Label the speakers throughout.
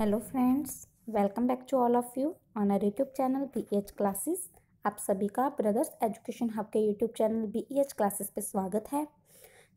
Speaker 1: Hello friends welcome back to all of you on our YouTube channel B H classes आप सभी का Brothers Education Hub के YouTube channel B H classes पे स्वागत है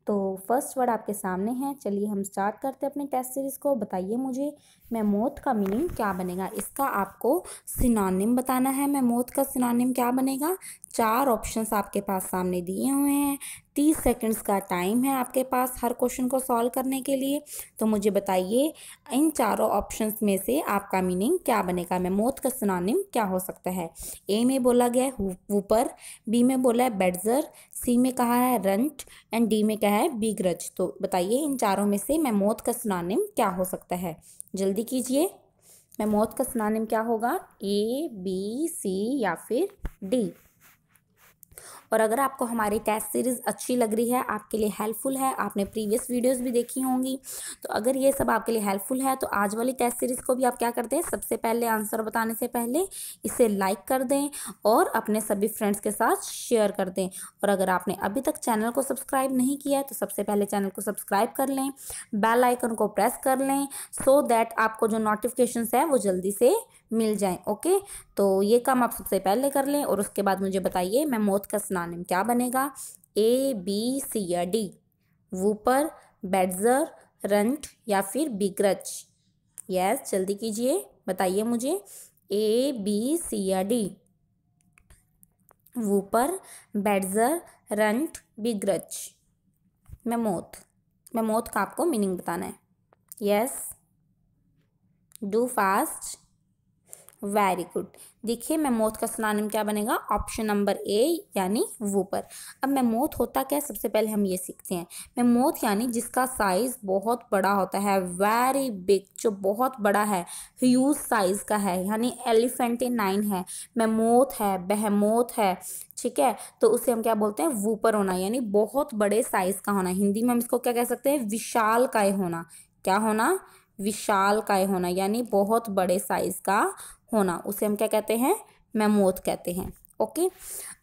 Speaker 1: तो फर्स्ट वर्ड आपके सामने है चलिए हम स्टार्ट करते हैं अपने टेस्ट सीरीज़ को बताइए मुझे मैमोथ का मीनिंग क्या बनेगा इसका आपको सिनोनिम बताना है मैमोथ का सिनोनिम क्या बनेगा चार ऑप्शंस आपके पास सामने दिए हुए हैं तीस सेकंड्स का टाइम है आपके पास हर क्वेश्चन को सॉल्व करने के लिए तो मुझे बताइए इन चारों ऑप्शंस में से आपका मीनिंग क्या बनेगा मैं मौत का सुनानिम क्या हो सकता है ए में बोला गया है ऊपर बी में बोला है बेडजर सी में कहा है रंट एंड डी में कहा है बीग्रज तो बताइए इन चारों में से मैं मौत का सुनानिम क्या हो सकता है जल्दी कीजिए मैं मौत का सुनानिम क्या होगा ए बी सी या फिर डी और अगर आपको हमारी टेस्ट सीरीज़ अच्छी लग रही है आपके लिए हेल्पफुल है आपने प्रीवियस वीडियोज़ भी देखी होंगी तो अगर ये सब आपके लिए हेल्पफुल है तो आज वाली टेस्ट सीरीज़ को भी आप क्या करते हैं सबसे पहले आंसर बताने से पहले इसे लाइक कर दें और अपने सभी फ्रेंड्स के साथ शेयर कर दें और अगर आपने अभी तक चैनल को सब्सक्राइब नहीं किया है तो सबसे पहले चैनल को सब्सक्राइब कर लें बेल आइकन को प्रेस कर लें सो so दैट आपको जो नोटिफिकेशन है वो जल्दी से मिल जाए ओके तो ये काम आप सबसे पहले कर लें और उसके बाद मुझे बताइए मैं मौत का स्नानिम क्या बनेगा ए बी सी या डी वूपर बेडजर रंट या फिर बिग्रच यस जल्दी कीजिए बताइए मुझे ए बी सी या डी वूपर बेडजर रंट बिग्रच मैं मौत का आपको मीनिंग बताना है yes do fast very good देखिए मैमोथ का सनानिम क्या बनेगा ऑप्शन नंबर ए यानी वूपर अब मैमोथ होता क्या है सबसे पहले हम ये सीखते हैं मौत यानी जिसका साइज़ बहुत बड़ा होता है वेरी बिग जो बहुत बड़ा है ह्यूज साइज़ का है यानी एलिफेंट नाइन है मैमोथ है बहमोथ है ठीक है तो उसे हम क्या बोलते हैं वूपर होना यानी बहुत बड़े साइज़ का होना हिंदी में हम इसको क्या कह सकते हैं विशाल काय होना क्या होना विशाल काय होना यानी बहुत बड़े साइज़ का होना उसे हम क्या कहते हैं मैमोथ कहते हैं ओके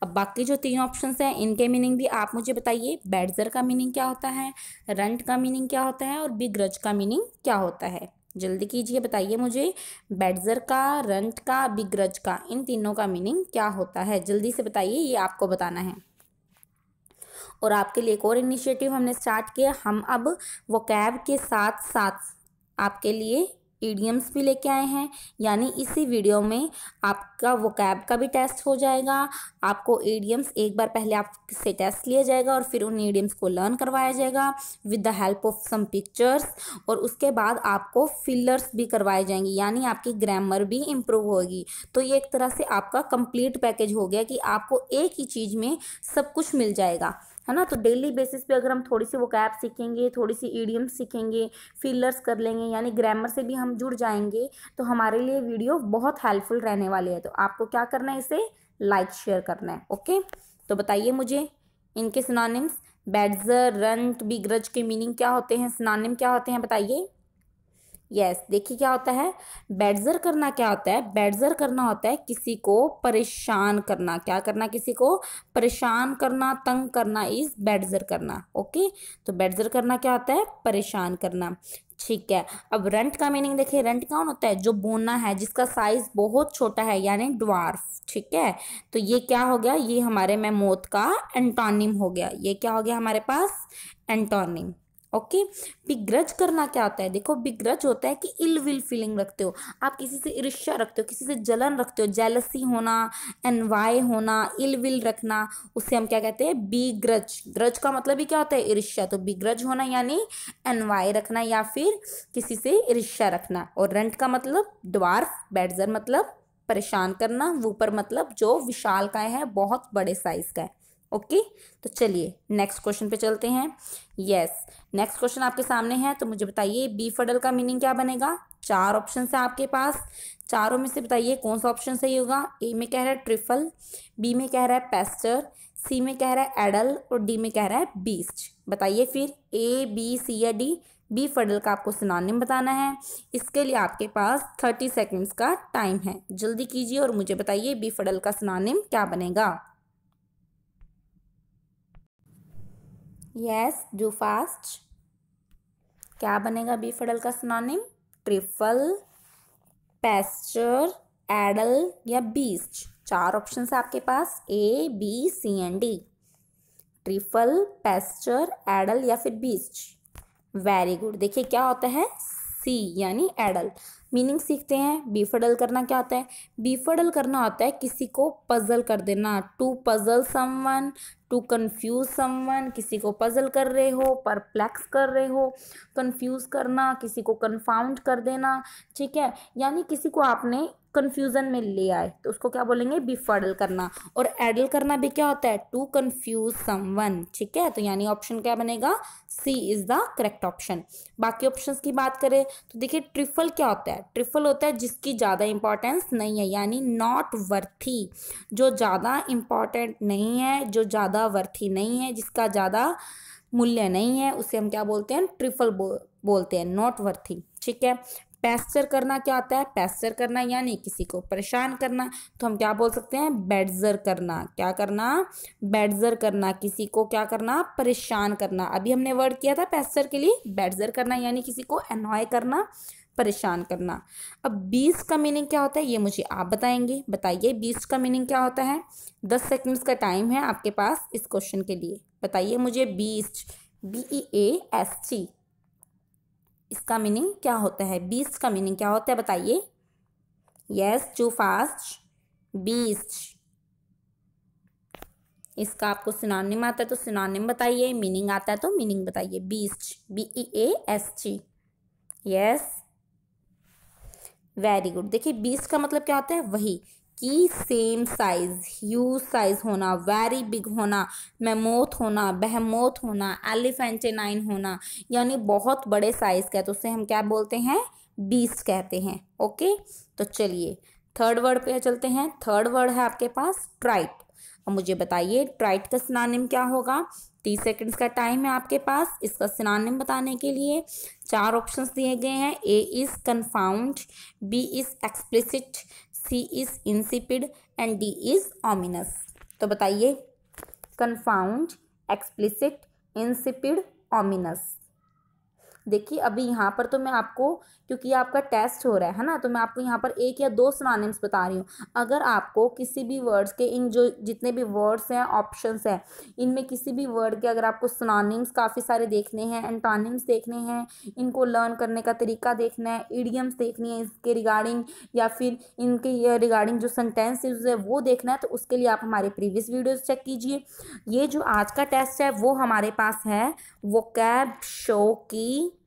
Speaker 1: अब बाकी जो तीन ऑप्शन हैं इनके मीनिंग भी आप मुझे बताइए बैडजर का मीनिंग क्या होता है रंट का मीनिंग क्या होता है और बिग्रज का मीनिंग क्या होता है जल्दी कीजिए बताइए मुझे बैडजर का रंट का बिग्रज का इन तीनों का मीनिंग क्या होता है जल्दी से बताइए ये आपको बताना है और आपके लिए एक और इनिशिएटिव हमने स्टार्ट किया हम अब वो कैब के साथ साथ आपके लिए ईडियम्स भी लेके आए हैं यानी इसी वीडियो में आपका वो कैब का भी टेस्ट हो जाएगा आपको ईडियम्स एक बार पहले आपसे टेस्ट लिया जाएगा और फिर उन ईडियम्स को लर्न करवाया जाएगा with the help of some pictures और उसके बाद आपको फिलर्स भी करवाए जाएंगे यानी आपकी ग्रामर भी इम्प्रूव होगी तो ये एक तरह से आपका कंप्लीट पैकेज हो गया कि आपको एक ही चीज़ में सब कुछ मिल जाएगा है ना तो डेली बेसिस पे अगर हम थोड़ी सी वो कैप सीखेंगे थोड़ी सी ईडियम सीखेंगे फिलर्स कर लेंगे यानी ग्रामर से भी हम जुड़ जाएंगे तो हमारे लिए वीडियो बहुत हेल्पफुल रहने वाली है तो आपको क्या करना है इसे लाइक शेयर करना है ओके तो बताइए मुझे इनके सिनोनिम्स बैडजर रंट बिग्रज के मीनिंग क्या होते हैं सिनोनिम क्या होते हैं बताइए यस देखिए क्या होता है बेडजर करना क्या होता है बेडजर करना होता है किसी को परेशान करना क्या करना किसी को परेशान करना तंग करना इज बेडजर करना ओके तो बेडजर करना क्या होता है परेशान करना ठीक है अब रेंट का मीनिंग देखिए रेंट कौन होता है जो बोना है जिसका साइज बहुत छोटा है यानी ड्वार्फ ठीक है तो ये क्या हो गया ये हमारे मौत का एंटोनिम हो गया ये क्या हो गया हमारे पास एंटोनिम ओके बिग्रज करना क्या होता है देखो बिग्रज होता है कि इल विल फीलिंग रखते हो आप किसी से ईर्ष्या रखते हो किसी से जलन रखते हो जेलसी होना एनवाय होना इल विल रखना उससे हम क्या कहते हैं बिग्रज ग्रज का मतलब ही क्या होता है ईर्ष्या तो बिग्रज होना यानी एनवाय रखना या फिर किसी से ईर्ष्या रखना और रेंट का मतलब द्वार बैडजर मतलब परेशान करना पर मतलब जो विशाल का है बहुत बड़े साइज का है ओके तो चलिए नेक्स्ट क्वेश्चन पे चलते हैं यस नेक्स्ट क्वेश्चन आपके सामने है तो मुझे बताइए बी फडल का मीनिंग क्या बनेगा चार ऑप्शन है आपके पास चारों में से बताइए कौन सा ऑप्शन सही होगा ए में कह रहा है ट्रिफल बी में कह रहा है पेस्टर सी में कह रहा है एडल और डी में कह रहा है बीस्ट बताइए फिर ए बी सी या डी बी फडल का आपको सिनानिम बताना है इसके लिए आपके पास थर्टी सेकेंड्स का टाइम है जल्दी कीजिए और मुझे बताइए बी फडल का सिनानिम क्या बनेगा यस डू फास्ट क्या बनेगा बी फडल का सुनानिम ट्रिफल पेस्टर एडल या बीस्ट चार ऑप्शन है आपके पास A B C and D trifle pester addle या फिर बीस्ट वेरी गुड देखिए क्या होता है सी यानी एडल मीनिंग सीखते हैं बीफडल करना क्या होता है बीफडल करना होता है किसी को पजल कर देना to puzzle someone to confuse someone किसी को पजल कर रहे हो परप्लेक्स कर रहे हो कन्फ्यूज करना किसी को कन्फाउंड कर देना ठीक है यानी किसी को आपने कन्फ्यूज़न में ले आए तो उसको क्या बोलेंगे बिफडल करना और एडल करना भी क्या होता है टू कन्फ्यूज समवन ठीक है तो यानी ऑप्शन क्या बनेगा C is the correct option बाकी ऑप्शन की बात करें तो देखिए ट्रिफल क्या होता है ट्रिफल होता है जिसकी ज़्यादा इंपॉर्टेंस नहीं है यानी नॉट वर्थी जो ज़्यादा इम्पॉर्टेंट नहीं है जो ज़्यादा ज़्यादा वर्थी नहीं है जिसका ज़्यादा मूल्य नहीं है उसे हम क्या बोलते हैं ट्रिफल बो, बोलते हैं नॉट वर्थी ठीक है पैस्चर करना क्या होता है पैस्चर करना यानी किसी को परेशान करना तो हम क्या बोल सकते हैं बेडजर करना क्या करना बेडजर करना किसी को क्या करना परेशान करना अभी हमने वर्ड किया था पैस्चर के लिए बेडजर करना यानी किसी को एनॉय करना परेशान करना अब बीस का मीनिंग क्या होता है ये मुझे आप बताएंगे बताइए बीस का मीनिंग क्या होता है दस सेकंड्स का टाइम है आपके पास इस क्वेश्चन के लिए बताइए मुझे beast B E A S T इसका मीनिंग क्या होता है बीस का मीनिंग क्या होता है बताइए यस टू फास्ट बीस इसका आपको सिनोनिम आता है तो सिनोनिम बताइए मीनिंग आता है तो मीनिंग बताइए beast B E A S T yes very good देखिए बीस का मतलब क्या होता है वही कि सेम साइज यू साइज होना वेरी बिग होना मेमोथ होना बहमोथ होना एलिफेंटेनाइन होना यानी बहुत बड़े साइज का तो उसे हम क्या बोलते हैं बीस कहते हैं ओके तो चलिए थर्ड वर्ड पे चलते हैं थर्ड वर्ड है आपके पास ट्राइट अब मुझे बताइए ट्राइट का स्नानिम क्या होगा तीस सेकंड्स का टाइम है आपके पास इसका सिनानिम बताने के लिए चार ऑप्शंस दिए गए हैं A is confound B is explicit C is insipid and D is ominous तो बताइए कन्फाउंड एक्सप्लिसिट इंसिपिड ऑमिनस देखिए अभी यहाँ पर तो मैं आपको क्योंकि आपका टेस्ट हो रहा है ना तो मैं आपको यहाँ पर एक या दो सनानिम्स बता रही हूँ अगर आपको किसी भी वर्ड्स के इन जो जितने भी वर्ड्स हैं ऑप्शंस हैं इनमें किसी भी वर्ड के अगर आपको सनानिम्स काफ़ी सारे देखने हैं एंटोनिम्स देखने हैं इनको लर्न करने का तरीका देखना है ईडियम्स देखनी है इसके रिगार्डिंग या फिर इनके रिगार्डिंग जो सेंटेंस यूज है वो देखना है तो उसके लिए आप हमारे प्रीवियस वीडियोज़ चेक कीजिए ये जो आज का टेस्ट है वो हमारे पास है वो कैब शो की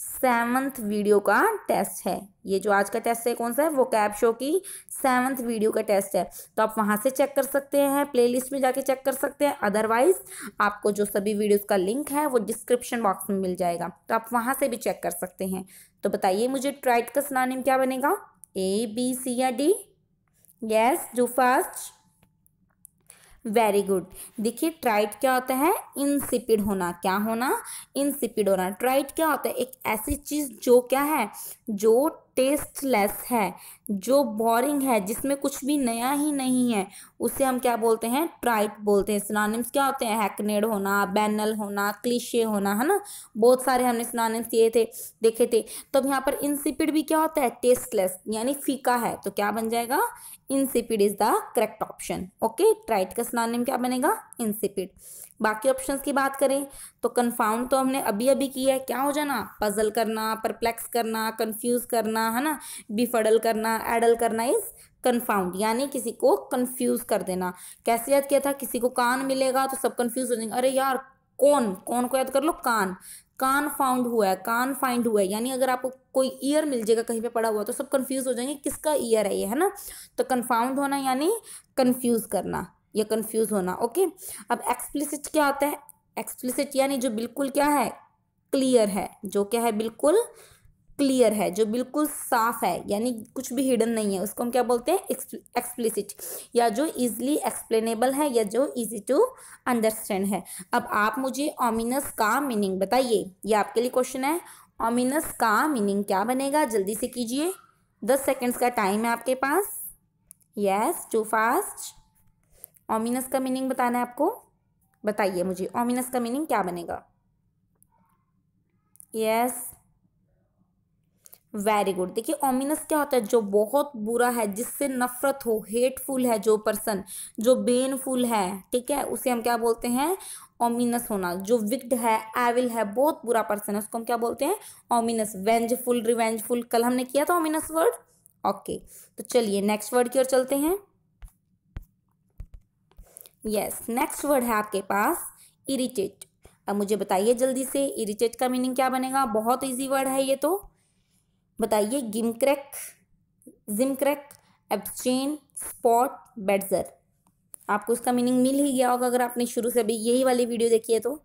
Speaker 1: सेवन्थ वीडियो का टेस्ट है ये जो आज का टेस्ट है कौन सा है वो कैप शो की सेवन्थ वीडियो का टेस्ट है तो आप वहाँ से चेक कर सकते हैं प्लेलिस्ट में जाके चेक कर सकते हैं अदरवाइज आपको जो सभी वीडियोस का लिंक है वो डिस्क्रिप्शन बॉक्स में मिल जाएगा तो आप वहाँ से भी चेक कर सकते हैं तो बताइए मुझे ट्राइट का सनानिम क्या बनेगा ए बी सी या D yes do fast very good देखिए ट्राइट क्या होता है इनसिपिड होना क्या होना इनसिपिड होना ट्राइट क्या होता है एक ऐसी चीज़ जो क्या है जो टेस्टलेस है जो बोरिंग है जिसमें कुछ भी नया ही नहीं है उसे हम क्या बोलते हैं ट्राइट बोलते हैं स्नानिम्स क्या होते हैं हैकनेड होना बैनल होना क्लिशे होना है ना बहुत सारे हमने स्नानिम्स दिए थे देखे थे तो अब यहाँ पर इंसिपिड भी क्या होता है टेस्टलेस यानी फीका है तो क्या बन जाएगा insipid is the correct option okay trite का स्नानिम क्या बनेगा इंसिपिड बाकी ऑप्शंस की बात करें तो कन्फाउंड तो हमने अभी अभी किया है क्या हो जाना पजल करना परप्लेक्स करना कंफ्यूज करना है ना बिफडल करना एडल करना इस कन्फाउंड यानी किसी को कन्फ्यूज कर देना कैसे याद किया था किसी को कान मिलेगा तो सब कन्फ्यूज हो जाएंगे अरे यार कौन कौन को याद कर लो कान कान फाउंड हुआ है कान फाइंड हुआ है यानी अगर आपको कोई ईयर मिल जाएगा कहीं पे पड़ा हुआ तो सब कंफ्यूज हो जाएंगे किसका ईयर है ये है ना तो कन्फाउंड होना यानी कंफ्यूज करना या कंफ्यूज होना ओके अब एक्सप्लिसिट क्या होता है एक्सप्लिसिट यानी जो बिल्कुल क्या है क्लियर है जो क्या है बिल्कुल क्लियर है जो बिल्कुल साफ है यानी कुछ भी हिडन नहीं है उसको हम क्या बोलते हैं एक्सप्लिसिट या जो इजीली एक्सप्लेनेबल है या जो इजी टू अंडरस्टैंड है अब आप मुझे ओमिनस का मीनिंग बताइए ये आपके लिए क्वेश्चन है ओमिनस का मीनिंग क्या बनेगा जल्दी से कीजिए दस सेकेंड्स का टाइम है आपके पास यस टू फास्ट ओमिनस का मीनिंग बताना है आपको बताइए मुझे ओमिनस का मीनिंग क्या बनेगा यस वेरी गुड देखिए ओमिनस क्या होता है जो बहुत बुरा है जिससे नफरत हो हेटफुल है जो पर्सन जो बेनफुल है ठीक है उसे हम क्या बोलते हैं ओमिनस होना जो विक्ड है एविल है बहुत बुरा पर्सन है उसको हम क्या बोलते हैं ओमिनस वेंजफुल रिवेंजफुल कल हमने किया था ओमिनस वर्ड ओके तो चलिए नेक्स्ट वर्ड की ओर चलते हैं यस नेक्स्ट वर्ड है आपके पास इरिटेट अब मुझे बताइए जल्दी से इरिटेट का मीनिंग क्या बनेगा बहुत इजी वर्ड है ये तो बताइए गिमक्रैक जिमक्रैक एब्सचेन स्पॉट बेडजर आपको इसका मीनिंग मिल ही गया होगा अगर आपने शुरू से अभी यही वाली वीडियो देखी है तो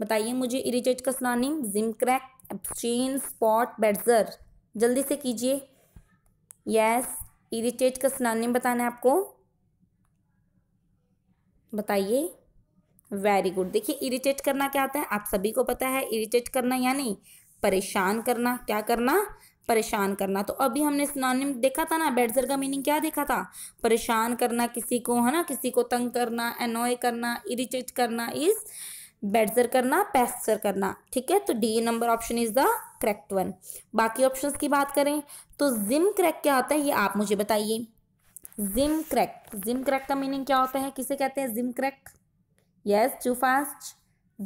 Speaker 1: बताइए मुझे इरिटेट का सुनानी जिमक्रैक एब्सचेन स्पॉट बेडजर जल्दी से कीजिए यस इरिटेट का सुनानी बताना है आपको बताइए वेरी गुड देखिए इरिटेट करना क्या आता है आप सभी को पता है इरिटेट करना यानी परेशान करना क्या करना परेशान करना तो अभी हमने सिनोनिम देखा था ना बेडजर का मीनिंग क्या देखा था परेशान करना किसी को है ना किसी को तंग करना एनॉय करना इरिटेट करना इज बेडजर करना पैस्टर करना ठीक है तो D number option is the correct one बाकी ऑप्शंस की बात करें तो जिम क्रैक क्या होता है ये आप मुझे बताइए जिम क्रैक जिम क्रैक का मीनिंग क्या होता है किसे कहते हैं gimcrack yes too fast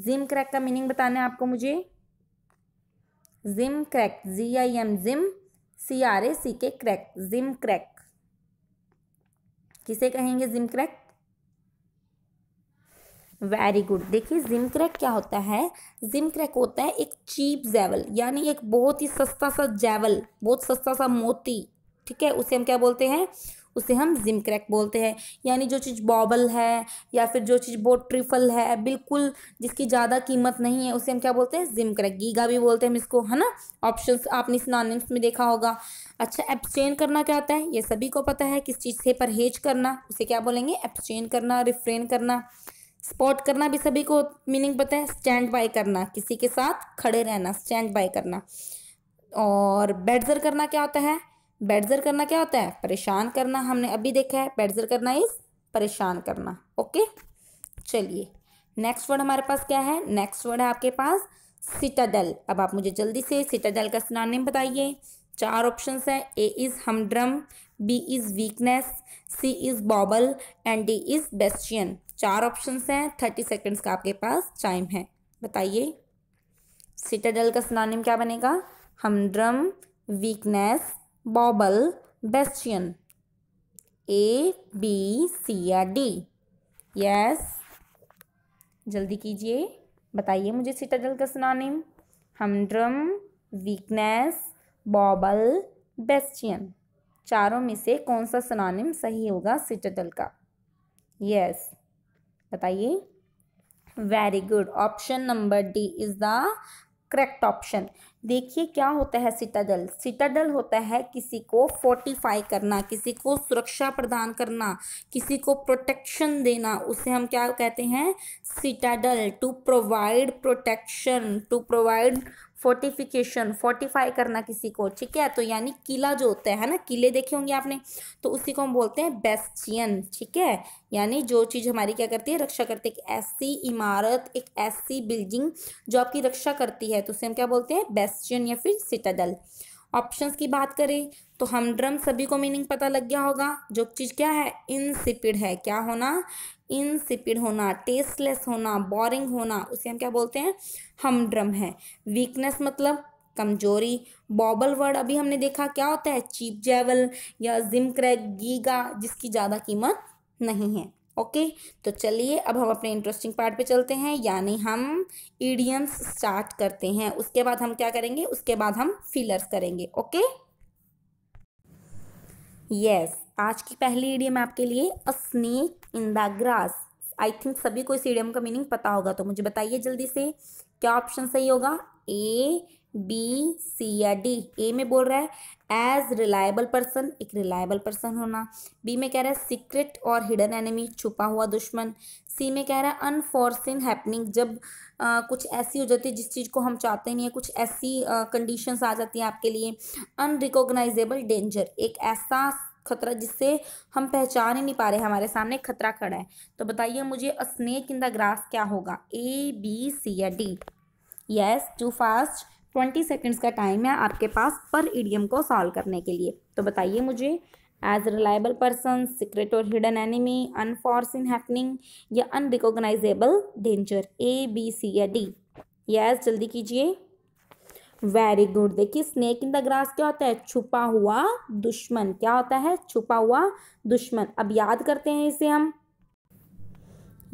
Speaker 1: gimcrack का मीनिंग बताना है आपको मुझे gimcrack G I M gim C R A C K crack gimcrack किसे कहेंगे जिम क्रैक वेरी गुड देखिए जिम क्रैक क्या होता है जिम क्रैक होता है एक चीप जेवल यानी एक बहुत ही सस्ता सा जेवल बहुत सस्ता सा मोती ठीक है उसे हम क्या बोलते हैं उसे हम जिम क्रैक बोलते हैं यानी जो चीज़ बॉबल है या फिर जो चीज़ बहुत ट्रिफल है बिल्कुल जिसकी ज़्यादा कीमत नहीं है उसे हम क्या बोलते हैं जिम क्रैक गीगा भी बोलते हैं हम इसको है ना ऑप्शन आपने सिनानिम्स में देखा होगा अच्छा एब्सटेन करना क्या होता है ये सभी को पता है किस चीज़ से परहेज करना उसे क्या बोलेंगे एब्सटेन करना रिफ्रेन करना स्पॉट करना भी सभी को मीनिंग पता है स्टैंड बाय करना किसी के साथ खड़े रहना स्टैंड बाय करना और बेडजर करना क्या होता है बेडजर करना क्या होता है परेशान करना हमने अभी देखा है बेडजर करना इज परेशान करना ओके चलिए नेक्स्ट वर्ड हमारे पास क्या है नेक्स्ट वर्ड है आपके पास सिटाडल अब आप मुझे जल्दी से सिटाडल का सिनानिम बताइए चार ऑप्शन है A is humdrum B is weakness C is bauble and D is bastion चार ऑप्शन हैं थर्टी सेकेंड्स का आपके पास टाइम है बताइए सिटाडल का सिनानिम क्या बनेगा humdrum weakness bauble bastion A B C या डी यस जल्दी कीजिए बताइए मुझे सिटाडल का सुनानेम हमड्रम वीकनेस बॉबल बेस्टियन चारों में से कौन सा सुनानेम सही होगा सिटाडल का यस बताइए very good option number D is the correct option देखिए क्या होता है सिटाडल सिटाडल होता है किसी को फोर्टिफाई करना किसी को सुरक्षा प्रदान करना किसी को प्रोटेक्शन देना उसे हम क्या कहते हैं citadel to provide protection to provide fortification fortify करना किसी को ठीक है तो यानी किला जो होता है ना किले देखे होंगे आपने तो उसी को हम बोलते हैं बेस्टियन ठीक है यानी जो चीज़ हमारी क्या करती है रक्षा करती है एक ऐसी इमारत एक ऐसी बिल्डिंग जो आपकी रक्षा करती है तो उसे हम क्या बोलते हैं बेस्टियन या फिर सिटाडल ऑप्शंस की बात करें तो हमड्रम सभी को मीनिंग पता लग गया होगा जो चीज़ क्या है इनसिपिड है क्या होना इनसिपिड होना टेस्टलेस होना बोरिंग होना उसे हम क्या बोलते हैं हमड्रम है वीकनेस मतलब कमजोरी बॉबल वर्ड अभी हमने देखा क्या होता है चीप जेवल या जिम क्रैक गीगा जिसकी ज़्यादा कीमत नहीं है ओके तो चलिए अब हम अपने इंटरेस्टिंग पार्ट पे चलते हैं यानी हम ईडियम्स स्टार्ट करते हैं उसके बाद हम क्या करेंगे उसके बाद हम फिलर्स करेंगे ओके यस yes, आज की पहली ईडियम आपके लिए a snake in the grass I think सभी को इस ईडियम का मीनिंग पता होगा तो मुझे बताइए जल्दी से क्या ऑप्शन सही होगा ए बी सी या डी ए में बोल रहा है एज रिलायबल पर्सन एक रिलायबल पर्सन होना बी में कह रहा है सीक्रेट और हिडन एनिमी छुपा हुआ दुश्मन सी में कह रहा है अनफॉर्सिन हैपनिंग जब आ, कुछ ऐसी हो जाती है जिस चीज़ को हम चाहते नहीं है कुछ ऐसी कंडीशंस आ जाती हैं आपके लिए अनरिकोगनाइजेबल डेंजर एक ऐसा खतरा जिससे हम पहचान ही नहीं पा रहे हमारे सामने खतरा खड़ा है तो बताइए मुझे स्नेक इन द ग्रास क्या होगा ए बी सी या D yes too fast twenty seconds का टाइम है आपके पास पर ईडियम को सॉल्व करने के लिए तो बताइए मुझे एज रिलायबल पर्सन सिक्रेट और हिडन एनिमी इन हैपनिंग या अनरिकोगनाइजेबल डेंजर ए बी सी या डी यस जल्दी कीजिए वेरी गुड देखिए स्नेक इन द ग्रास क्या होता है छुपा हुआ दुश्मन क्या होता है छुपा हुआ दुश्मन अब याद करते हैं इसे हम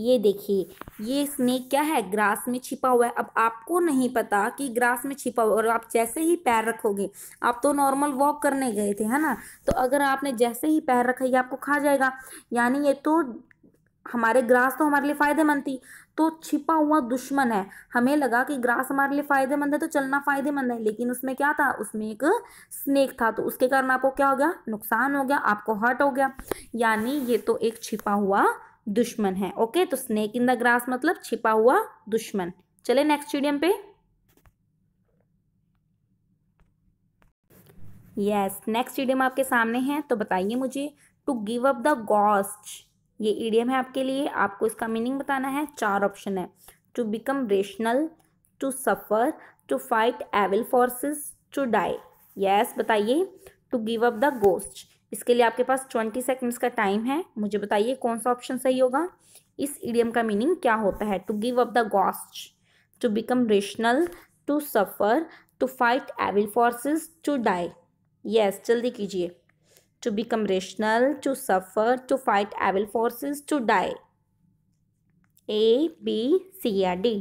Speaker 1: ये देखिए ये स्नेक क्या है ग्रास में छिपा हुआ है अब आपको नहीं पता कि ग्रास में छिपा हुआ और आप जैसे ही पैर रखोगे आप तो नॉर्मल वॉक करने गए थे है ना तो अगर आपने जैसे ही पैर रखा ये आपको खा जाएगा यानी ये तो हमारे ग्रास तो हमारे लिए फ़ायदेमंद थी तो छिपा हुआ दुश्मन है हमें लगा कि ग्रास हमारे लिए फ़ायदेमंद है तो चलना फ़ायदेमंद है लेकिन उसमें क्या था उसमें एक स्नेक था तो उसके कारण आपको क्या हो गया नुकसान हो गया आपको हर्ट हो गया यानी ये तो एक छिपा हुआ दुश्मन है ओके तो स्नेक इन द ग्रास मतलब छिपा हुआ दुश्मन चले नेक्स्ट स्टेडियम पे यस नेक्स्ट स्टेडियम आपके सामने है तो बताइए मुझे to give up the ghost ये ईडियम है आपके लिए आपको इसका मीनिंग बताना है चार ऑप्शन है to become rational to suffer to fight evil forces to die yes बताइए to give up the ghost इसके लिए आपके पास ट्वेंटी सेकेंड्स का टाइम है मुझे बताइए कौन सा ऑप्शन सही होगा इस इडियम का मीनिंग क्या होता है to give up the ghost to become rational to suffer to fight evil forces to die yes जल्दी कीजिए to become rational to suffer to fight evil forces to die A B C या D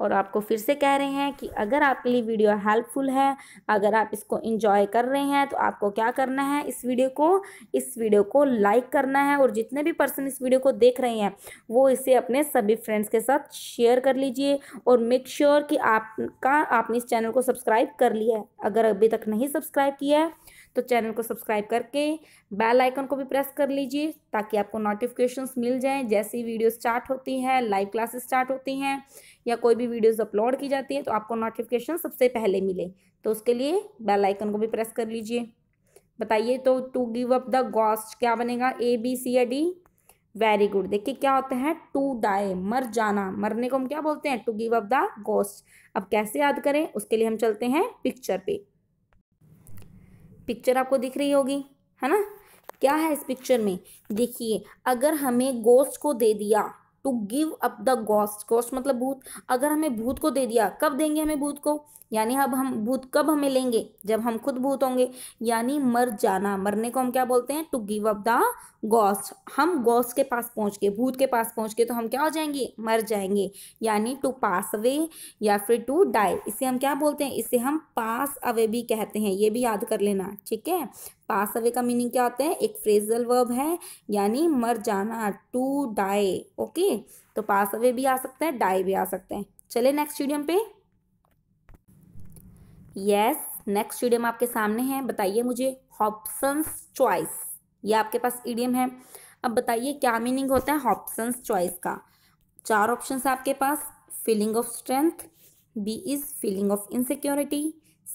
Speaker 1: और आपको फिर से कह रहे हैं कि अगर आपके लिए वीडियो हेल्पफुल है अगर आप इसको इंजॉय कर रहे हैं तो आपको क्या करना है इस वीडियो को इस वीडियो को लाइक करना है और जितने भी पर्सन इस वीडियो को देख रहे हैं वो इसे अपने सभी फ्रेंड्स के साथ शेयर कर लीजिए और मेक श्योर sure कि आपका आपने इस चैनल को सब्सक्राइब कर लिया है अगर अभी तक नहीं सब्सक्राइब किया है तो चैनल को सब्सक्राइब करके बेल आइकन को भी प्रेस कर लीजिए ताकि आपको नोटिफिकेशंस मिल जाएं जैसे वीडियो स्टार्ट होती हैं लाइव क्लासेस स्टार्ट होती हैं या कोई भी वीडियोस अपलोड की जाती है तो आपको नोटिफिकेशन सबसे पहले मिले तो उसके लिए बेल आइकन को भी प्रेस कर लीजिए बताइए तो to give up the ghost क्या बनेगा ए बी सी या डी वेरी गुड देखिए क्या होता है टू डाई मर जाना मरने को हम क्या बोलते हैं to give up the ghost अब कैसे याद करें उसके लिए हम चलते हैं पिक्चर पे पिक्चर आपको दिख रही होगी है ना क्या है इस पिक्चर में देखिए अगर हमें गोस्ट को दे दिया to give up the ghost ghost मतलब भूत अगर हमें भूत को दे दिया कब देंगे हमें भूत को यानी अब हम भूत कब हमें लेंगे जब हम खुद भूत होंगे यानी मर जाना मरने को हम क्या बोलते हैं to give up the ghost हम गॉस्ट के पास पहुंच के भूत के पास पहुंच के तो हम क्या हो जाएंगे मर जाएंगे यानी टू पास अवे या फिर टू डाई इसे हम क्या बोलते हैं इसे हम पास अवे भी कहते हैं ये भी याद कर लेना ठीक है पास अवे का मीनिंग क्या होता है एक फ्रेजल वर्ब है यानी मर जाना टू डाई ओके तो पास अवे भी आ सकता है डाई भी आ सकते हैं चले नेक्स्ट वीडियो पे यस नेक्स्ट ईडियम आपके सामने है बताइए मुझे हॉप्सन्स चॉइस ये आपके पास ईडियम है अब बताइए क्या मीनिंग होता है हॉप्सन्स चॉइस का चार ऑप्शन है आपके पास feeling of strength B is feeling of insecurity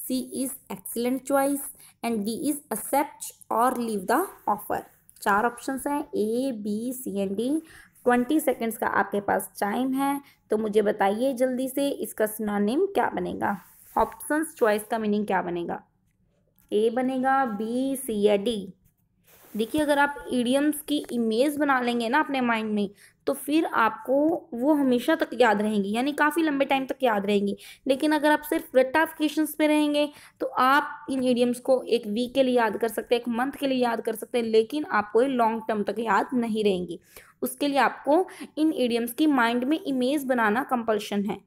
Speaker 1: C is excellent choice and D is accept और लीव द ऑफर चार ऑप्शन हैं A B C and D twenty seconds का आपके पास टाइम है तो मुझे बताइए जल्दी से इसका सिनोनिम क्या बनेगा ऑप्शन चॉइस का मीनिंग क्या बनेगा ए बनेगा बी सी या डी देखिए अगर आप ईडियम्स की इमेज बना लेंगे ना अपने माइंड में तो फिर आपको वो हमेशा तक याद रहेंगी यानी काफ़ी लंबे टाइम तक याद रहेंगी लेकिन अगर आप सिर्फ रिटाफिकेशन पे रहेंगे तो आप इन ईडियम्स को एक वीक के लिए याद कर सकते हैं एक मंथ के लिए याद कर सकते हैं लेकिन आपको ये लॉन्ग टर्म तक याद नहीं रहेंगी उसके लिए आपको इन ईडियम्स की माइंड में इमेज बनाना कंपल्शन है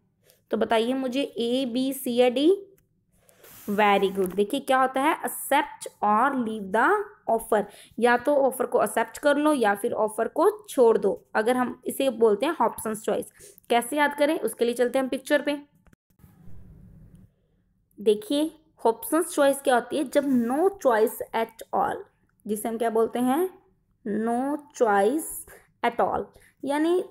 Speaker 1: तो बताइए मुझे ए बी सी या डी वेरी गुड देखिए क्या होता है एक्सेप्ट और लीव द ऑफर या तो ऑफर को एक्सेप्ट कर लो या फिर ऑफर को छोड़ दो अगर हम इसे बोलते हैं ऑप्शन चॉइस कैसे याद करें उसके लिए चलते हैं हम पिक्चर पे देखिए ऑप्शन चॉइस क्या होती है जब नो चॉइस एट ऑल जिसे हम क्या बोलते हैं नो चॉइस एट ऑल यानी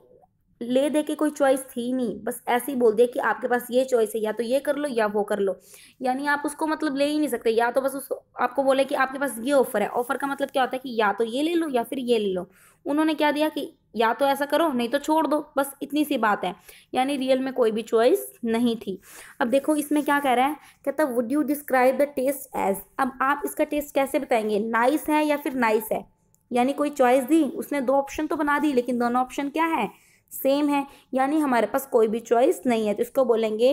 Speaker 1: ले दे के कोई चॉइस थी नहीं बस ऐसे ही बोल दिया कि आपके पास ये चॉइस है या तो ये कर लो या वो कर लो यानी आप उसको मतलब ले ही नहीं सकते या तो बस उसको आपको बोले कि आपके पास ये ऑफर है ऑफर का मतलब क्या होता है कि या तो ये ले लो या फिर ये ले लो उन्होंने क्या दिया कि या तो ऐसा करो नहीं तो छोड़ दो बस इतनी सी बात है यानी रियल में कोई भी चॉइस नहीं थी अब देखो इसमें क्या कह रहा है कहता would you describe the taste as अब आप इसका टेस्ट कैसे बताएंगे नाइस है या फिर नाइस है यानी कोई चॉइस दी उसने दो ऑप्शन तो बना दी लेकिन दोनों ऑप्शन क्या है सेम है यानी हमारे पास कोई भी चॉइस नहीं है तो इसको बोलेंगे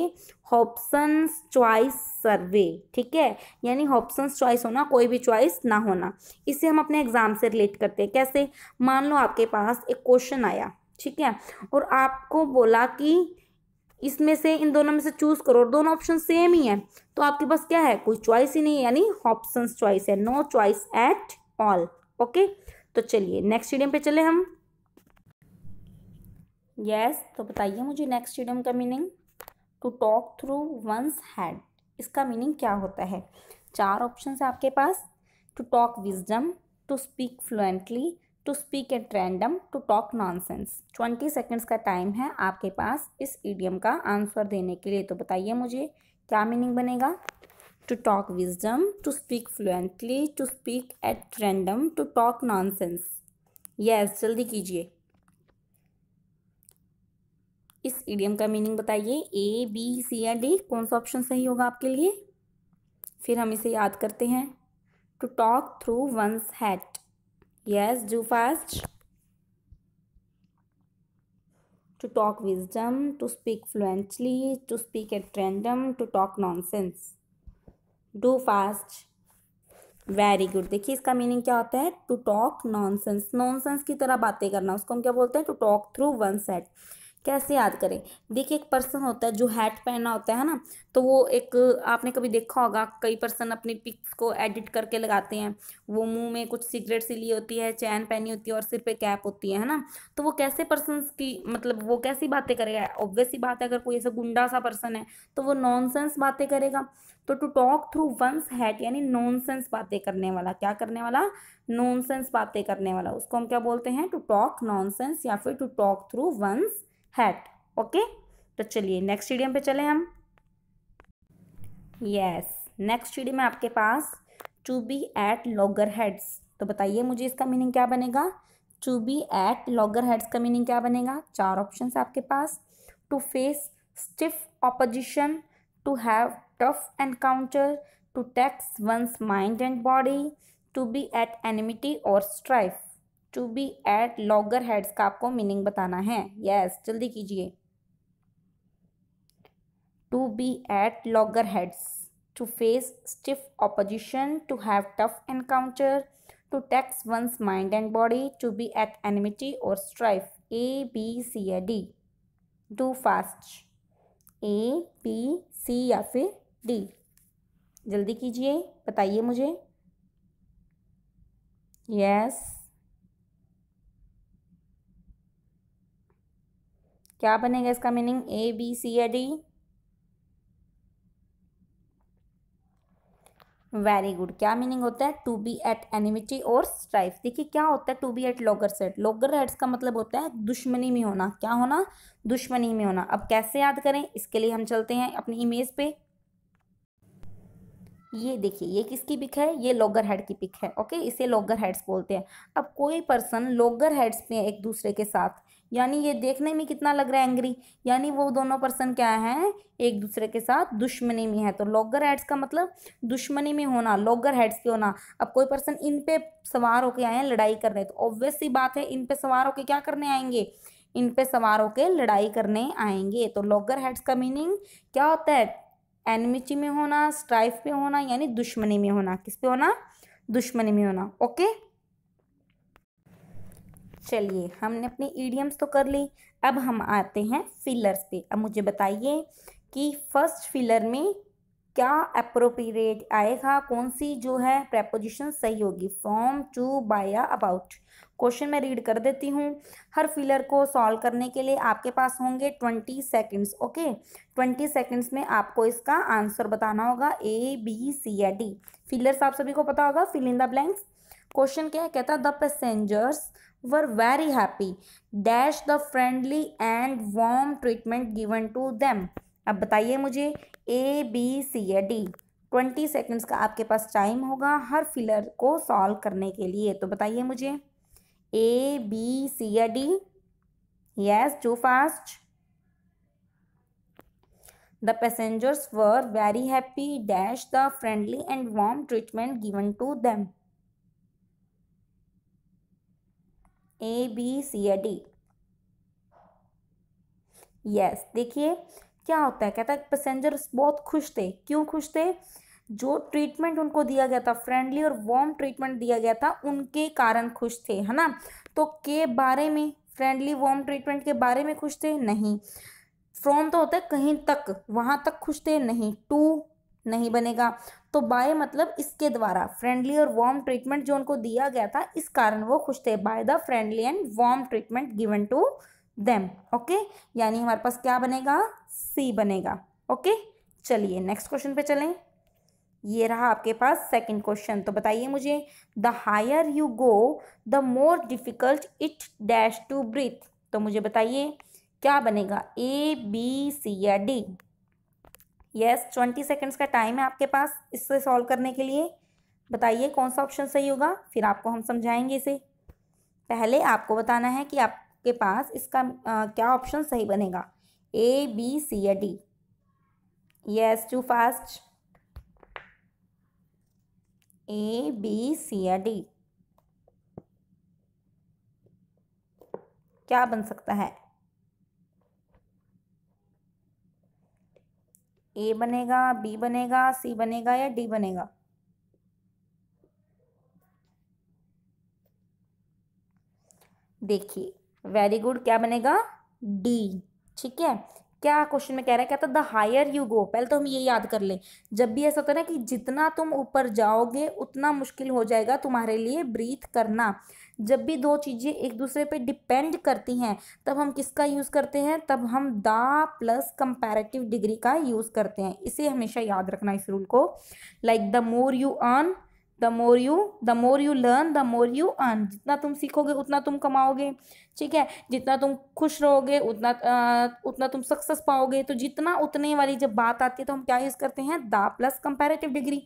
Speaker 1: हॉप्सन्स चॉइस सर्वे ठीक है यानी हॉप्सन्स चॉइस होना कोई भी चॉइस ना होना इसे हम अपने एग्ज़ाम से रिलेट करते हैं कैसे मान लो आपके पास एक क्वेश्चन आया ठीक है और आपको बोला कि इसमें से इन दोनों में से चूज़ करो और दोनों ऑप्शन सेम ही है तो आपके पास क्या है कोई चॉइस ही नहीं है यानी ऑप्शन चॉइस है no choice at all okay तो चलिए नेक्स्ट रीडिंग पे चले हम यस तो बताइए मुझे नेक्स्ट इडियम का meaning to talk through one's hat इसका मीनिंग क्या होता है चार ऑप्शन है आपके पास to talk wisdom to speak fluently to speak at random to talk nonsense twenty seconds का टाइम है आपके पास इस ईडियम का आंसर देने के लिए तो बताइए मुझे क्या मीनिंग बनेगा to talk wisdom to speak fluently to speak at random to talk nonsense yes जल्दी कीजिए इस ईडियम का मीनिंग बताइए ए बी सी या डी कौन सा ऑप्शन सही होगा आपके लिए फिर हम इसे याद करते हैं to talk through one's hat yes do fast to talk wisdom to speak fluently to speak at random to talk nonsense do fast very good देखिए इसका मीनिंग क्या होता है टू टॉक नॉनसेंस नॉनसेंस की तरह बातें करना उसको हम क्या बोलते हैं to talk through one's hat कैसे याद करें देखिए एक पर्सन होता है जो हैट पहना होता है ना तो वो एक आपने कभी देखा होगा कई पर्सन अपनी पिक्स को एडिट करके लगाते हैं वो मुंह में कुछ सिगरेट सी ली होती है चैन पहनी होती है और सिर पे कैप होती है है ना तो वो कैसे पर्सन की मतलब वो कैसी बातें करेगा ऑब्वियसली बात है अगर कोई ऐसा गुंडा सा पर्सन है तो वो नॉन बातें करेगा तो to talk through one's hat यानी नॉन बातें करने वाला क्या करने वाला नॉन बातें करने वाला उसको हम क्या बोलते हैं टू टॉक नॉन या फिर to talk through one's hat okay तो चलिए नेक्स्ट स्टेडियम पे चले हम यस नेक्स्ट स्टेडियम है आपके पास to be at loggerheads तो बताइए मुझे इसका मीनिंग क्या बनेगा to be at loggerheads का मीनिंग क्या बनेगा चार ऑप्शन है आपके पास to face stiff opposition to have tough encounter to tax one's mind and body to be at enmity और strife to be at loggerheads का आपको मीनिंग बताना है यस yes, जल्दी कीजिए to be at logger heads to face stiff opposition to have tough encounter to tax one's mind and body to be at enmity और strife A B C A D do fast A B C या फिर D जल्दी कीजिए बताइए मुझे yes yes. क्या बनेगा इसका मीनिंग ए बी सी या डी वेरी गुड क्या मीनिंग होता है टू बी एट एनिमिटी और स्ट्राइफ देखिए क्या होता है to be at logger set loggerheads का मतलब होता है दुश्मनी में होना क्या होना दुश्मनी में होना अब कैसे याद करें इसके लिए हम चलते हैं अपनी इमेज पे ये देखिए ये किसकी पिक है ये लोगर हेड की पिक है ओके इसे लोगर हेड्स बोलते हैं अब कोई पर्सन लोगर हेड्स में एक दूसरे के साथ यानी ये देखने में कितना लग रहा है एंग्री यानी वो दोनों पर्सन क्या है एक दूसरे के साथ दुश्मनी में है तो लॉगर हेड्स का मतलब दुश्मनी में होना लॉगर हेड्स के होना अब कोई पर्सन इन पे सवार होके आए हैं लड़ाई रहे तो ऑब्वियस सी बात है इन पे सवार होके क्या करने आएंगे इन पे सवार होके लड़ाई करने आएंगे तो लॉगर हेड्स का मीनिंग क्या होता है एनिमिची में होना स्ट्राइफ पे होना यानी दुश्मनी में होना किस पे होना दुश्मनी में होना ओके चलिए हमने अपने ईडियम्स तो कर ली अब हम आते हैं फिलर्स पे अब मुझे बताइए कि फर्स्ट फिलर में क्या अप्रोप्रिएट आएगा कौन सी जो है प्रेपोजिशन सही होगी from to by about question मैं रीड कर देती हूँ हर फिलर को सॉल्व करने के लिए आपके पास होंगे twenty seconds okay twenty seconds में आपको इसका आंसर बताना होगा ए बी सी या डी फिलर्स आप सभी को पता होगा fill in the blanks question क्या है कहता the passengers were very happy dash the friendly and warm treatment given to them अब बताइए मुझे A B C A D twenty seconds का आपके पास टाइम होगा हर फिलर को सॉल्व करने के लिए तो बताइए मुझे A B C A D yes too fast the passengers were very happy dash the friendly and warm treatment given to them A B C या डी यस देखिए क्या होता है कहता है पैसेंजर्स बहुत खुश थे क्यों खुश थे जो ट्रीटमेंट उनको दिया गया था फ्रेंडली और वार्म ट्रीटमेंट दिया गया था उनके कारण खुश थे है ना तो के बारे में फ्रेंडली वार्म ट्रीटमेंट के बारे में खुश थे नहीं फ्रॉम तो होता है कहीं तक वहाँ तक खुश थे नहीं टू नहीं बनेगा तो बाय मतलब इसके द्वारा फ्रेंडली और वार्म ट्रीटमेंट जो उनको दिया गया था इस कारण वो खुश थे by the friendly and warm treatment given to them okay यानी हमारे पास क्या बनेगा सी बनेगा ओके चलिए नेक्स्ट क्वेश्चन पे चलें ये रहा आपके पास सेकंड क्वेश्चन तो बताइए मुझे the higher you go the more difficult it dash to breathe तो मुझे बताइए क्या बनेगा ए बी सी या डी यस ट्वेंटी सेकेंड्स का टाइम है आपके पास इससे सॉल्व करने के लिए बताइए कौन सा ऑप्शन सही होगा फिर आपको हम समझाएंगे इसे पहले आपको बताना है कि आपके पास इसका आ, क्या ऑप्शन सही बनेगा ए बी सी या D yes too fast A B C या डी क्या बन सकता है ए बनेगा बी बनेगा सी बनेगा या डी बनेगा देखिए वेरी गुड क्या बनेगा डी ठीक है क्या क्वेश्चन में कह रहा है कहता है द हायर यू गो पहले तो हम ये याद कर लें जब भी ऐसा होता है ना कि जितना तुम ऊपर जाओगे उतना मुश्किल हो जाएगा तुम्हारे लिए ब्रीथ करना जब भी दो चीज़ें एक दूसरे पे डिपेंड करती हैं तब हम किसका यूज़ करते हैं तब हम द प्लस कंपैरेटिव डिग्री का यूज़ करते हैं इसे हमेशा याद रखना इस रूल को like the more you earn the more you the more you learn the more you earn जितना तुम सीखोगे उतना तुम कमाओगे ठीक है जितना तुम खुश रहोगे उतना आ, उतना तुम सक्सेस पाओगे तो जितना उतने वाली जब बात आती है तो हम क्या यूज़ करते हैं दा प्लस कंपेरेटिव डिग्री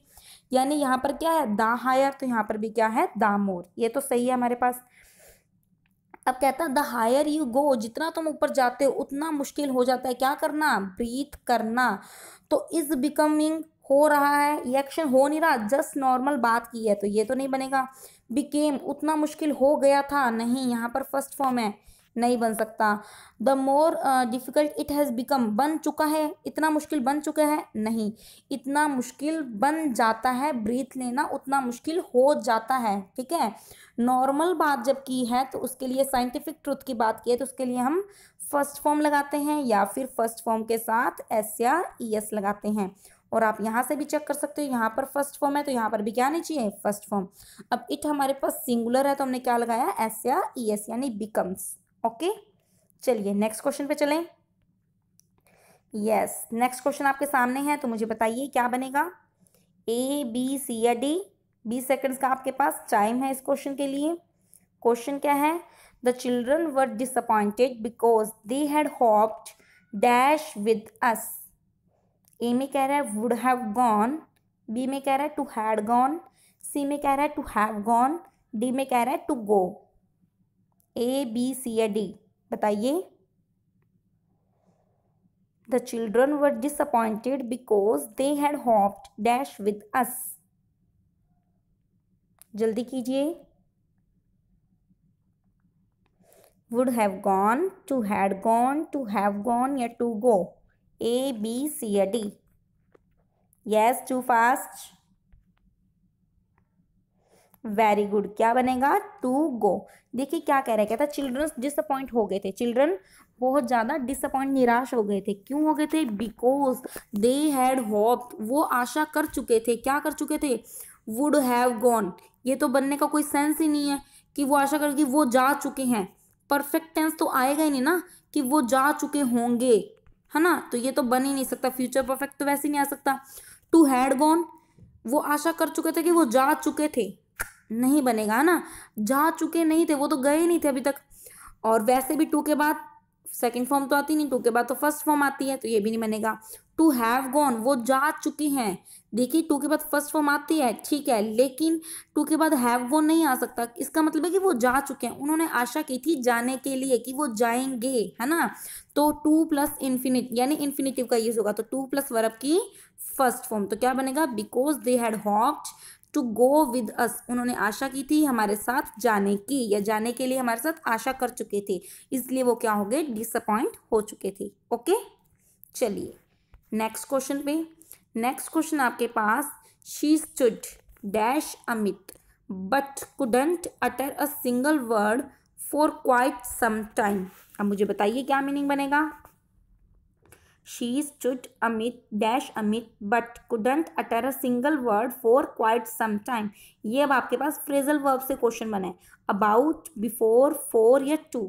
Speaker 1: यानी यहाँ पर क्या है दा हायर तो यहाँ पर भी क्या है दा मोर ये तो सही है हमारे पास अब कहता है द हायर यू गो जितना तुम ऊपर जाते हो उतना मुश्किल हो जाता है क्या करना ब्रीथ करना तो इज बिकमिंग हो रहा है ये एक्शन हो नहीं रहा जस्ट नॉर्मल बात की है तो ये तो नहीं बनेगा बिकेम उतना मुश्किल हो गया था नहीं यहाँ पर फर्स्ट फॉर्म है नहीं बन सकता the more difficult it has become बन चुका है इतना मुश्किल बन चुका है नहीं इतना मुश्किल बन जाता है ब्रीथ लेना उतना मुश्किल हो जाता है ठीक है नॉर्मल बात जब की है तो उसके लिए साइंटिफिक ट्रुथ की बात की है तो उसके लिए हम फर्स्ट फॉर्म लगाते हैं या फिर फर्स्ट फॉर्म के साथ एस या ई e एस लगाते हैं और आप यहाँ से भी चेक कर सकते हो यहाँ पर फर्स्ट फॉर्म है तो यहाँ पर भी क्या आनी चाहिए फर्स्ट फॉर्म अब इट हमारे पास सिंगुलर है तो हमने क्या लगाया एस या ई e एस यानी बिकम्स ओके चलिए नेक्स्ट क्वेश्चन पे चलें यस नेक्स्ट क्वेश्चन आपके सामने है तो मुझे बताइए क्या बनेगा ए बी सी या डी बीस सेकेंड्स का आपके पास टाइम है इस क्वेश्चन के लिए क्वेश्चन क्या है the children were disappointed because they had hoped dash with us A में कह रहा है वुड हैव गॉन बी में कह रहा है टू हैड गॉन सी में कह रहा है टू हैव गॉन डी में कह रहा है to go A B C या डी बताइए the children were disappointed because they had hoped dash with us जल्दी कीजिए would have gone to had gone to have gone या to go A, B, C, or D? Yes, too fast. Very good क्या बनेगा to go देखिए क्या कह रहे हैं कहता चिल्ड्रन डिसअपॉइंट हो गए थे चिल्ड्रन बहुत ज़्यादा डिसअपॉइंट निराश हो गए थे क्यों हो गए थे बिकॉज दे हैड होप वो आशा कर चुके थे क्या कर चुके थे वुड हैव गॉन ये तो बनने का कोई सेंस ही नहीं है कि वो आशा करके वो जा चुके हैं परफेक्ट टेंस तो आएगा ही नहीं ना कि वो जा चुके होंगे है ना तो ये तो बन ही नहीं सकता फ्यूचर परफेक्ट तो वैसे ही नहीं आ सकता टू हैड गॉन वो आशा कर चुके थे कि वो जा चुके थे नहीं बनेगा है ना जा चुके नहीं थे वो तो गए नहीं थे अभी तक और वैसे भी टू के बाद सेकेंड फॉर्म तो आती नहीं टू के बाद तो फर्स्ट फॉर्म आती है तो ये भी नहीं बनेगा टू हैव गॉन वो जा चुकी हैं देखिए टू के बाद फर्स्ट फॉर्म आती है ठीक है लेकिन टू के बाद हैव गॉन नहीं आ सकता इसका मतलब है कि वो जा चुके हैं उन्होंने आशा की थी जाने के लिए कि वो जाएंगे है ना तो टू प्लस इन्फिनिट यानी इन्फिनिटिव का यूज होगा तो टू प्लस वर्ब की फर्स्ट फॉर्म तो क्या बनेगा because they had hoped to go with us उन्होंने आशा की थी हमारे साथ जाने की या जाने के लिए हमारे साथ आशा कर चुके थे इसलिए वो क्या हो गए डिसअपॉइंट हो चुके थे ओके चलिए नेक्स्ट क्वेश्चन पे नेक्स्ट क्वेश्चन आपके पास she stood dash Amit but couldn't utter a single word for quite some time अब मुझे बताइए क्या मीनिंग बनेगा she stood Amit dash Amit but couldn't utter a single word for quite some time ये अब आपके पास फ्रेजल वर्ब से क्वेश्चन बना है अबाउट बिफोर फोर या टू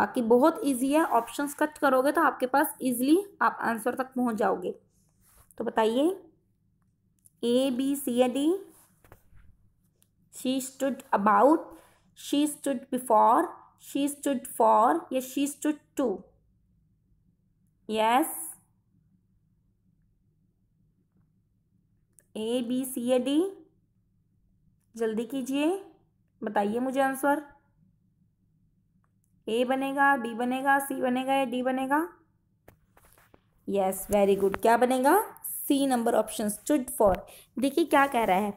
Speaker 1: बाकी बहुत ईजी है ऑप्शंस कट करोगे तो आपके पास ईजिली आप आंसर तक पहुंच जाओगे तो बताइए A B C A D she stood about she stood before she stood for या she stood to yes A B C A D जल्दी कीजिए बताइए मुझे आंसर ए बनेगा बी बनेगा सी बनेगा या डी बनेगा यस वेरी गुड क्या बनेगा C number option stood for देखिए क्या कह रहा है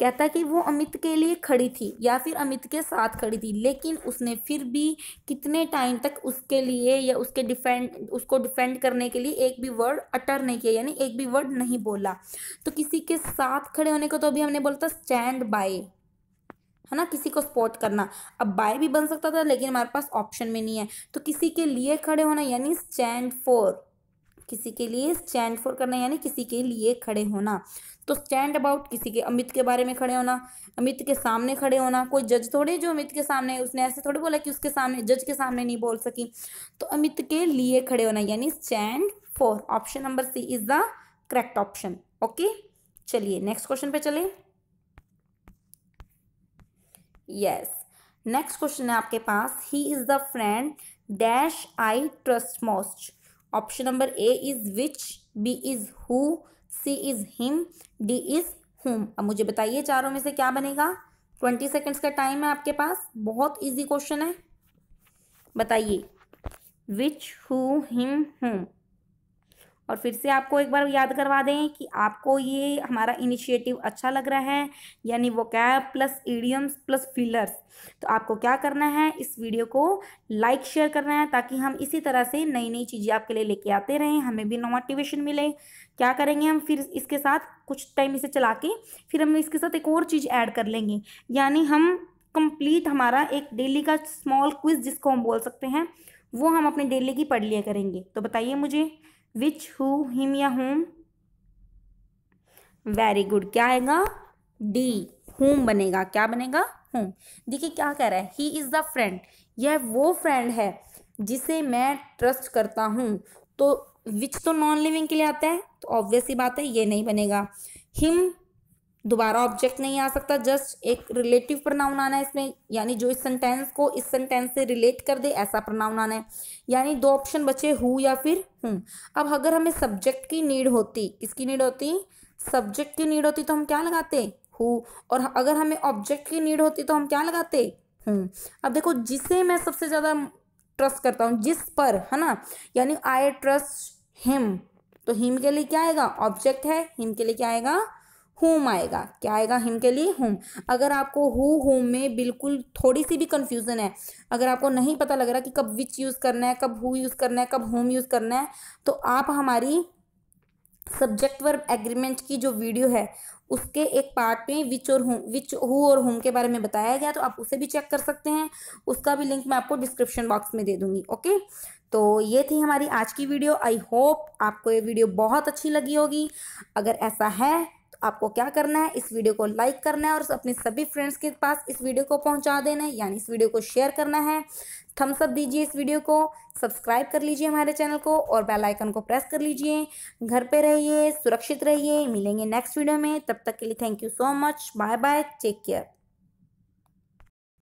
Speaker 1: कहता कि वो अमित के लिए खड़ी थी या फिर अमित के साथ खड़ी थी लेकिन उसने फिर भी कितने टाइम तक उसके लिए या उसके डिफेंड उसको डिफेंड करने के लिए एक भी वर्ड अटर नहीं किया यानी एक भी वर्ड नहीं बोला तो किसी के साथ खड़े होने को तो अभी हमने बोला था स्टैंड बाय है ना किसी को सपोर्ट करना अब बाय भी बन सकता था लेकिन हमारे पास ऑप्शन में नहीं है तो किसी के लिए खड़े होना यानी स्टैंड फोर किसी के लिए स्टैंड फोर करना यानी किसी के लिए खड़े होना तो स्टैंड अबाउट किसी के अमित के बारे में खड़े होना अमित के सामने खड़े होना कोई जज थोड़े जो अमित के सामने उसने ऐसे थोड़े बोला कि उसके सामने जज के सामने नहीं बोल सकी तो अमित के लिए खड़े होना यानी stand for option number C is the correct option okay चलिए नेक्स्ट क्वेश्चन पे चले यस नेक्स्ट क्वेश्चन है आपके पास he is the friend dash I trust most option number A is which B is who C is him D is whom अब मुझे बताइए चारों में से क्या बनेगा ट्वेंटी सेकेंड्स का टाइम है आपके पास बहुत इजी क्वेश्चन है बताइए विच हु हिम हुम और फिर से आपको एक बार याद करवा दें कि आपको ये हमारा इनिशिएटिव अच्छा लग रहा है यानी वो कैब प्लस ईडियम्स प्लस फिलर्स तो आपको क्या करना है इस वीडियो को लाइक शेयर करना है ताकि हम इसी तरह से नई नई चीज़ें आपके लिए लेके आते रहें हमें भी मोटिवेशन मिले क्या करेंगे हम फिर इसके साथ कुछ टाइम इसे चला के फिर हम इसके साथ एक और चीज़ ऐड कर लेंगे यानी हम कंप्लीट हमारा एक डेली का स्मॉल क्विज जिसको हम बोल सकते हैं वो हम अपने डेली की पढ़ लिया करेंगे तो बताइए मुझे विच हु हिम या होम वेरी गुड क्या आएगा डी होम बनेगा क्या बनेगा होम देखिए क्या कह रहा है ही इज़ द फ्रेंड यह वो फ्रेंड है जिसे मैं ट्रस्ट करता हूँ तो विच तो नॉन लिविंग के लिए आता है तो ऑब्वियस ही बात है ये नहीं बनेगा हिम दोबारा ऑब्जेक्ट नहीं आ सकता जस्ट एक रिलेटिव प्रनाउन आना है इसमें यानी जो इस सेंटेंस को इस सेंटेंस से रिलेट कर दे ऐसा प्रनाउन आना है यानी दो ऑप्शन बचे हु या फिर हूँ अब अगर हमें सब्जेक्ट की नीड होती किसकी नीड होती सब्जेक्ट की नीड होती तो हम क्या लगाते हु और अगर हमें ऑब्जेक्ट की नीड होती तो हम क्या लगाते हूँ अब देखो जिसे मैं सबसे ज़्यादा ट्रस्ट करता हूँ जिस पर है ना यानी आई ट्रस्ट हिम तो हिम के लिए क्या आएगा ऑब्जेक्ट है हिम के लिए क्या आएगा होम आएगा क्या आएगा हिम के लिए होम अगर आपको हु होम में बिल्कुल थोड़ी सी भी कन्फ्यूज़न है अगर आपको नहीं पता लग रहा कि कब विच यूज़ करना है कब हु यूज़ करना है कब होम यूज़ करना है तो आप हमारी सब्जेक्ट वर्ब एग्रीमेंट की जो वीडियो है उसके एक पार्ट में विच और होम विच हु और होम के बारे में बताया गया तो आप उसे भी चेक कर सकते हैं उसका भी लिंक मैं आपको डिस्क्रिप्शन बॉक्स में दे दूंगी ओके तो ये थी हमारी आज की वीडियो आई होप आपको ये वीडियो बहुत अच्छी लगी होगी अगर ऐसा है आपको क्या करना है इस वीडियो को लाइक करना है और अपने सभी फ्रेंड्स के पास इस वीडियो को पहुंचा देना है यानी इस वीडियो को शेयर करना है थम्स अप दीजिए इस वीडियो को सब्सक्राइब कर लीजिए हमारे चैनल को और बेल आइकन को प्रेस कर लीजिए घर पे रहिए सुरक्षित रहिए मिलेंगे नेक्स्ट वीडियो में तब तक के लिए thank you so much bye bye take care